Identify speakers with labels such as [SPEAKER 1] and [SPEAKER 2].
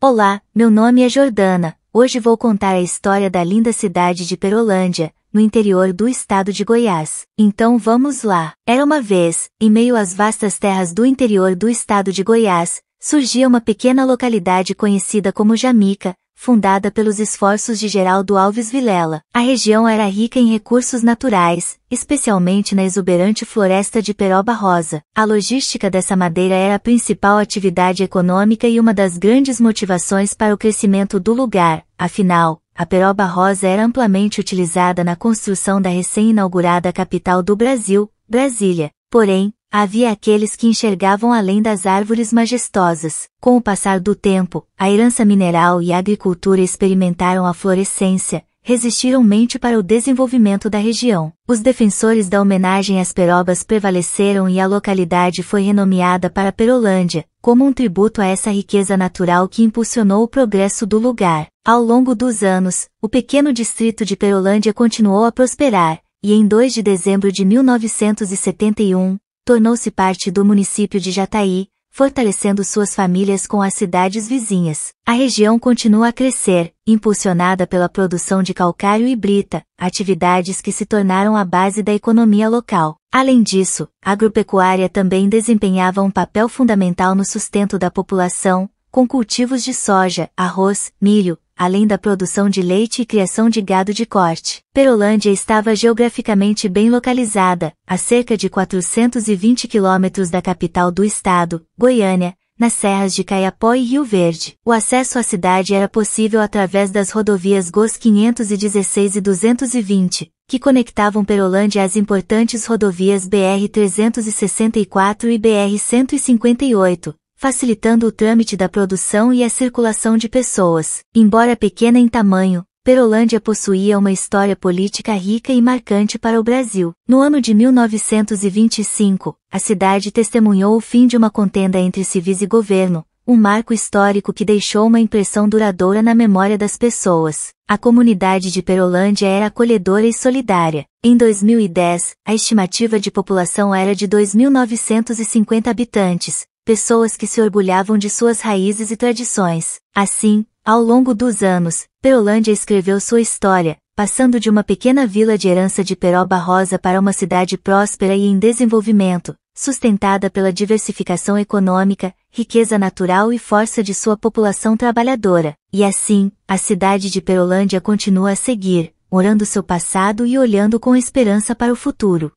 [SPEAKER 1] Olá, meu nome é Jordana. Hoje vou contar a história da linda cidade de Perolândia, no interior do estado de Goiás. Então vamos lá. Era uma vez, em meio às vastas terras do interior do estado de Goiás, surgia uma pequena localidade conhecida como Jamica, fundada pelos esforços de Geraldo Alves Vilela. A região era rica em recursos naturais, especialmente na exuberante floresta de peroba rosa. A logística dessa madeira era a principal atividade econômica e uma das grandes motivações para o crescimento do lugar, afinal, a peroba rosa era amplamente utilizada na construção da recém-inaugurada capital do Brasil, Brasília, Porém, havia aqueles que enxergavam além das árvores majestosas. Com o passar do tempo, a herança mineral e a agricultura experimentaram a florescência, resistiram mente para o desenvolvimento da região. Os defensores da homenagem às perobas prevaleceram e a localidade foi renomeada para Perolândia, como um tributo a essa riqueza natural que impulsionou o progresso do lugar. Ao longo dos anos, o pequeno distrito de Perolândia continuou a prosperar, e em 2 de dezembro de 1971, tornou-se parte do município de Jataí, fortalecendo suas famílias com as cidades vizinhas. A região continua a crescer, impulsionada pela produção de calcário e brita, atividades que se tornaram a base da economia local. Além disso, a agropecuária também desempenhava um papel fundamental no sustento da população, com cultivos de soja, arroz, milho, além da produção de leite e criação de gado de corte. Perolândia estava geograficamente bem localizada, a cerca de 420 quilômetros da capital do estado, Goiânia, nas serras de Caiapó e Rio Verde. O acesso à cidade era possível através das rodovias GOS 516 e 220, que conectavam Perolândia às importantes rodovias BR-364 e BR-158, facilitando o trâmite da produção e a circulação de pessoas. Embora pequena em tamanho, Perolândia possuía uma história política rica e marcante para o Brasil. No ano de 1925, a cidade testemunhou o fim de uma contenda entre civis e governo, um marco histórico que deixou uma impressão duradoura na memória das pessoas. A comunidade de Perolândia era acolhedora e solidária. Em 2010, a estimativa de população era de 2.950 habitantes, pessoas que se orgulhavam de suas raízes e tradições. Assim, ao longo dos anos, Perolândia escreveu sua história, passando de uma pequena vila de herança de peroba rosa para uma cidade próspera e em desenvolvimento, sustentada pela diversificação econômica, riqueza natural e força de sua população trabalhadora. E assim, a cidade de Perolândia continua a seguir, orando seu passado e olhando com esperança para o futuro.